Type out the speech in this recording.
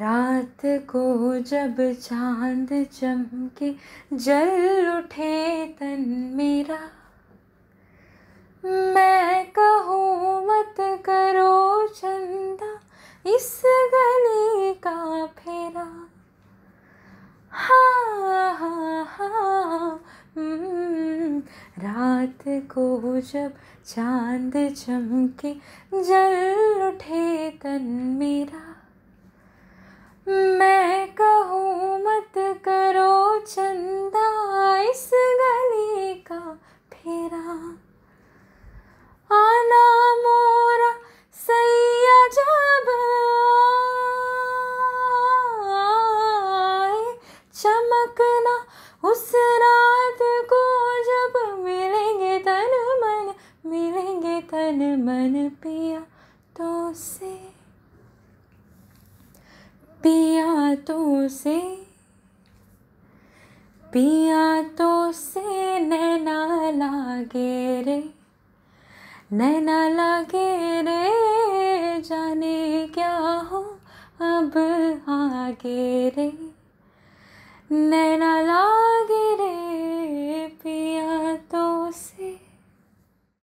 रात को जब चांद चमके जल उठे तन मेरा मैं कहूँ मत करो चंदा इस गली का फेरा हाँ, हाँ, हाँ, हम्म, रात को जब चांद चमके जल उठे तन मेरा मन मन पिया तो से पिया तो से पिया तो से नैना लागे रे नैना लागे रे जाने क्या हो अब आगे रे नैना ला